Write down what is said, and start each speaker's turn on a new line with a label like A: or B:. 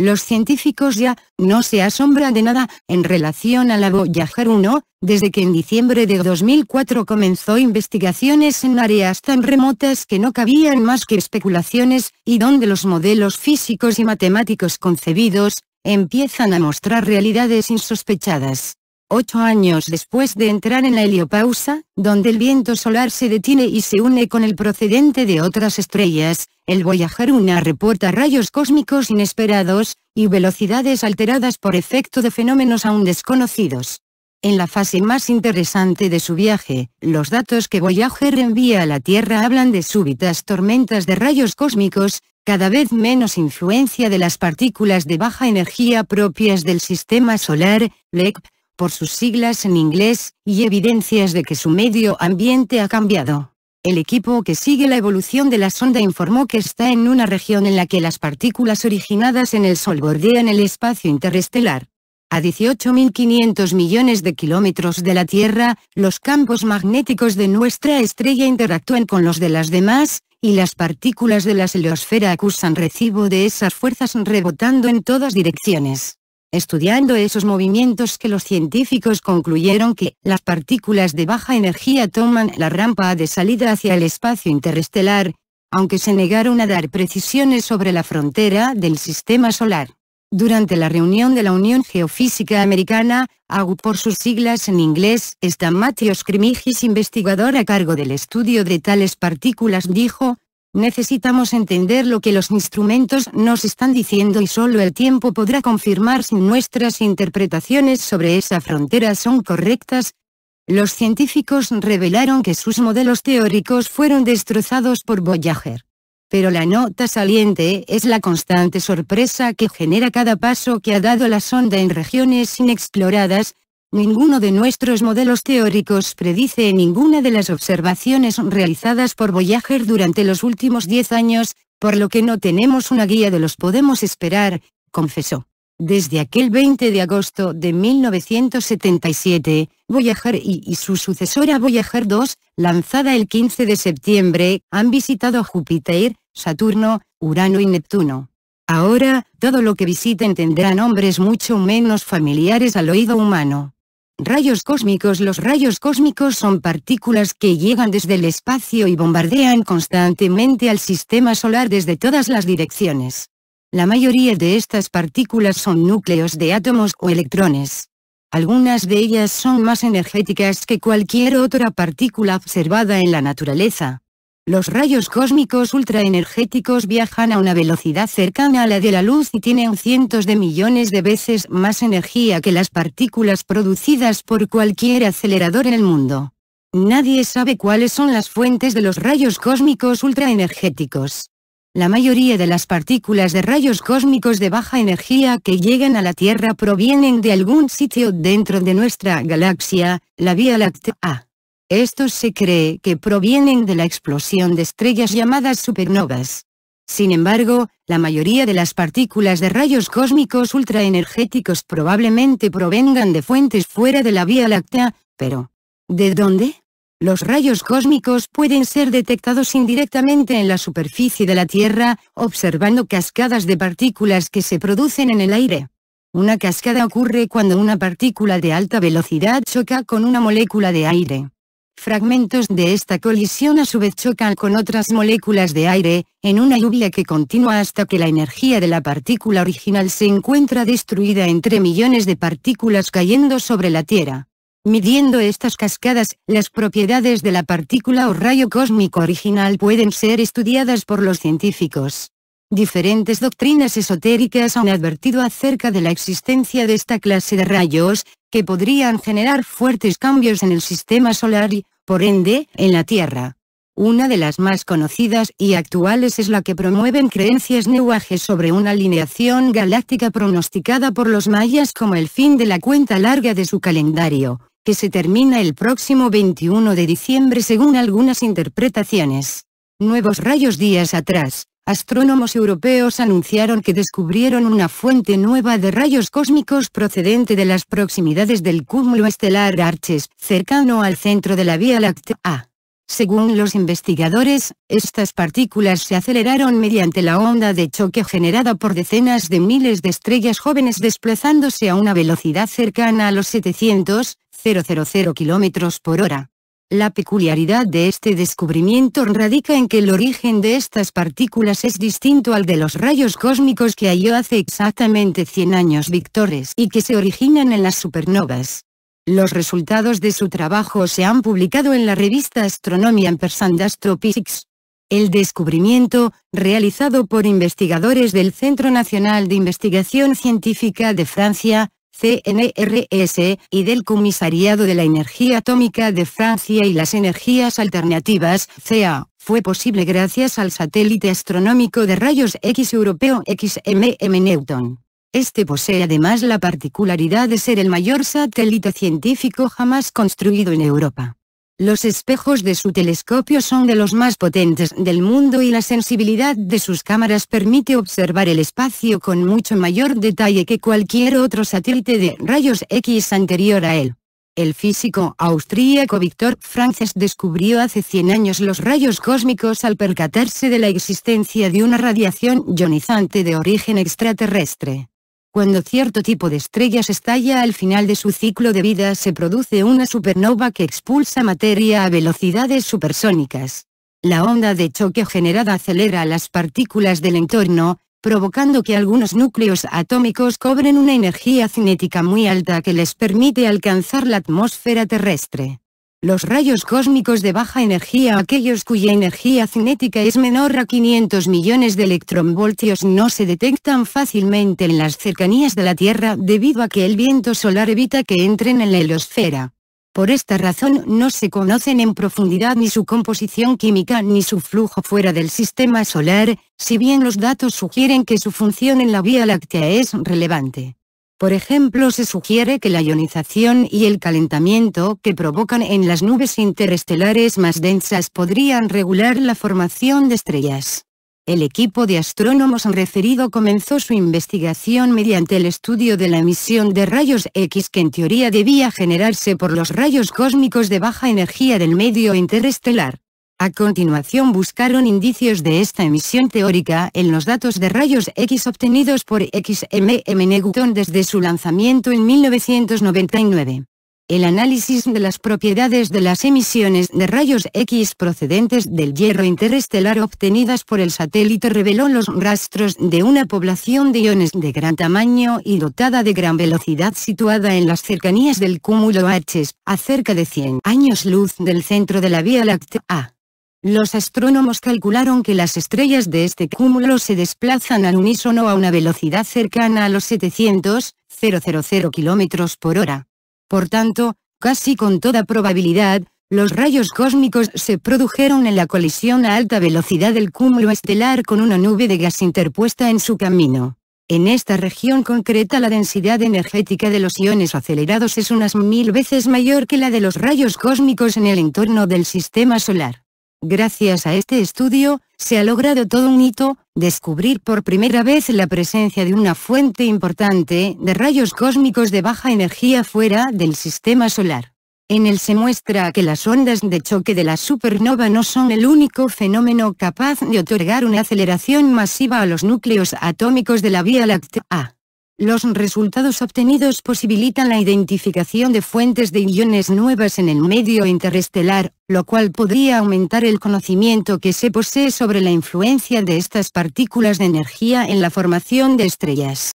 A: los científicos ya no se asombran de nada en relación a la Voyager 1, desde que en diciembre de 2004 comenzó investigaciones en áreas tan remotas que no cabían más que especulaciones, y donde los modelos físicos y matemáticos concebidos, empiezan a mostrar realidades insospechadas. Ocho años después de entrar en la heliopausa, donde el viento solar se detiene y se une con el procedente de otras estrellas, el Voyager 1 reporta rayos cósmicos inesperados, y velocidades alteradas por efecto de fenómenos aún desconocidos. En la fase más interesante de su viaje, los datos que Voyager envía a la Tierra hablan de súbitas tormentas de rayos cósmicos, cada vez menos influencia de las partículas de baja energía propias del sistema solar, LECP, por sus siglas en inglés, y evidencias de que su medio ambiente ha cambiado. El equipo que sigue la evolución de la sonda informó que está en una región en la que las partículas originadas en el Sol bordean el espacio interestelar. A 18.500 millones de kilómetros de la Tierra, los campos magnéticos de nuestra estrella interactúan con los de las demás, y las partículas de la heliosfera acusan recibo de esas fuerzas rebotando en todas direcciones estudiando esos movimientos que los científicos concluyeron que las partículas de baja energía toman la rampa de salida hacia el espacio interestelar, aunque se negaron a dar precisiones sobre la frontera del sistema solar. Durante la reunión de la Unión Geofísica Americana, AGU por sus siglas en inglés, está Matthew Krimigis investigador a cargo del estudio de tales partículas dijo, Necesitamos entender lo que los instrumentos nos están diciendo y solo el tiempo podrá confirmar si nuestras interpretaciones sobre esa frontera son correctas. Los científicos revelaron que sus modelos teóricos fueron destrozados por Voyager. Pero la nota saliente es la constante sorpresa que genera cada paso que ha dado la sonda en regiones inexploradas, Ninguno de nuestros modelos teóricos predice ninguna de las observaciones realizadas por Voyager durante los últimos 10 años, por lo que no tenemos una guía de los podemos esperar, confesó. Desde aquel 20 de agosto de 1977, Voyager y, y, su sucesora Voyager 2, lanzada el 15 de septiembre, han visitado Júpiter, Saturno, Urano y Neptuno. Ahora, todo lo que visiten tendrá nombres mucho menos familiares al oído humano. Rayos cósmicos Los rayos cósmicos son partículas que llegan desde el espacio y bombardean constantemente al sistema solar desde todas las direcciones. La mayoría de estas partículas son núcleos de átomos o electrones. Algunas de ellas son más energéticas que cualquier otra partícula observada en la naturaleza, los rayos cósmicos ultraenergéticos viajan a una velocidad cercana a la de la luz y tienen cientos de millones de veces más energía que las partículas producidas por cualquier acelerador en el mundo. Nadie sabe cuáles son las fuentes de los rayos cósmicos ultraenergéticos. La mayoría de las partículas de rayos cósmicos de baja energía que llegan a la Tierra provienen de algún sitio dentro de nuestra galaxia, la Vía Láctea. Estos se cree que provienen de la explosión de estrellas llamadas supernovas. Sin embargo, la mayoría de las partículas de rayos cósmicos ultraenergéticos probablemente provengan de fuentes fuera de la Vía Láctea, pero ¿de dónde? Los rayos cósmicos pueden ser detectados indirectamente en la superficie de la Tierra, observando cascadas de partículas que se producen en el aire. Una cascada ocurre cuando una partícula de alta velocidad choca con una molécula de aire. Fragmentos de esta colisión a su vez chocan con otras moléculas de aire, en una lluvia que continúa hasta que la energía de la partícula original se encuentra destruida entre millones de partículas cayendo sobre la Tierra. Midiendo estas cascadas, las propiedades de la partícula o rayo cósmico original pueden ser estudiadas por los científicos. Diferentes doctrinas esotéricas han advertido acerca de la existencia de esta clase de rayos, que podrían generar fuertes cambios en el sistema solar y, por ende, en la Tierra. Una de las más conocidas y actuales es la que promueven creencias neuajes sobre una alineación galáctica pronosticada por los mayas como el fin de la cuenta larga de su calendario, que se termina el próximo 21 de diciembre según algunas interpretaciones. Nuevos rayos días atrás, astrónomos europeos anunciaron que descubrieron una fuente nueva de rayos cósmicos procedente de las proximidades del cúmulo estelar Arches, cercano al centro de la Vía Láctea. Según los investigadores, estas partículas se aceleraron mediante la onda de choque generada por decenas de miles de estrellas jóvenes desplazándose a una velocidad cercana a los 700, km por hora. La peculiaridad de este descubrimiento radica en que el origen de estas partículas es distinto al de los rayos cósmicos que halló hace exactamente 100 años Victores y que se originan en las supernovas. Los resultados de su trabajo se han publicado en la revista Astronomia en Persand Astrophysics. El descubrimiento, realizado por investigadores del Centro Nacional de Investigación Científica de Francia, CNRS, y del Comisariado de la Energía Atómica de Francia y las Energías Alternativas, CA fue posible gracias al satélite astronómico de rayos X europeo XMM Newton. Este posee además la particularidad de ser el mayor satélite científico jamás construido en Europa. Los espejos de su telescopio son de los más potentes del mundo y la sensibilidad de sus cámaras permite observar el espacio con mucho mayor detalle que cualquier otro satélite de rayos X anterior a él. El físico austríaco Victor Frances descubrió hace 100 años los rayos cósmicos al percatarse de la existencia de una radiación ionizante de origen extraterrestre. Cuando cierto tipo de estrellas estalla al final de su ciclo de vida se produce una supernova que expulsa materia a velocidades supersónicas. La onda de choque generada acelera las partículas del entorno, provocando que algunos núcleos atómicos cobren una energía cinética muy alta que les permite alcanzar la atmósfera terrestre. Los rayos cósmicos de baja energía aquellos cuya energía cinética es menor a 500 millones de electronvoltios no se detectan fácilmente en las cercanías de la Tierra debido a que el viento solar evita que entren en la helosfera. Por esta razón no se conocen en profundidad ni su composición química ni su flujo fuera del sistema solar, si bien los datos sugieren que su función en la Vía Láctea es relevante. Por ejemplo se sugiere que la ionización y el calentamiento que provocan en las nubes interestelares más densas podrían regular la formación de estrellas. El equipo de astrónomos referido comenzó su investigación mediante el estudio de la emisión de rayos X que en teoría debía generarse por los rayos cósmicos de baja energía del medio interestelar. A continuación buscaron indicios de esta emisión teórica en los datos de rayos X obtenidos por XMM Newton desde su lanzamiento en 1999. El análisis de las propiedades de las emisiones de rayos X procedentes del hierro interestelar obtenidas por el satélite reveló los rastros de una población de iones de gran tamaño y dotada de gran velocidad situada en las cercanías del cúmulo H, a cerca de 100 años luz del centro de la Vía Láctea. Los astrónomos calcularon que las estrellas de este cúmulo se desplazan al unísono a una velocidad cercana a los 700, 000 km por hora. Por tanto, casi con toda probabilidad, los rayos cósmicos se produjeron en la colisión a alta velocidad del cúmulo estelar con una nube de gas interpuesta en su camino. En esta región concreta la densidad energética de los iones acelerados es unas mil veces mayor que la de los rayos cósmicos en el entorno del sistema solar. Gracias a este estudio, se ha logrado todo un hito, descubrir por primera vez la presencia de una fuente importante de rayos cósmicos de baja energía fuera del sistema solar. En él se muestra que las ondas de choque de la supernova no son el único fenómeno capaz de otorgar una aceleración masiva a los núcleos atómicos de la Vía Láctea. Los resultados obtenidos posibilitan la identificación de fuentes de iones nuevas en el medio interestelar, lo cual podría aumentar el conocimiento que se posee sobre la influencia de estas partículas de energía en la formación de estrellas.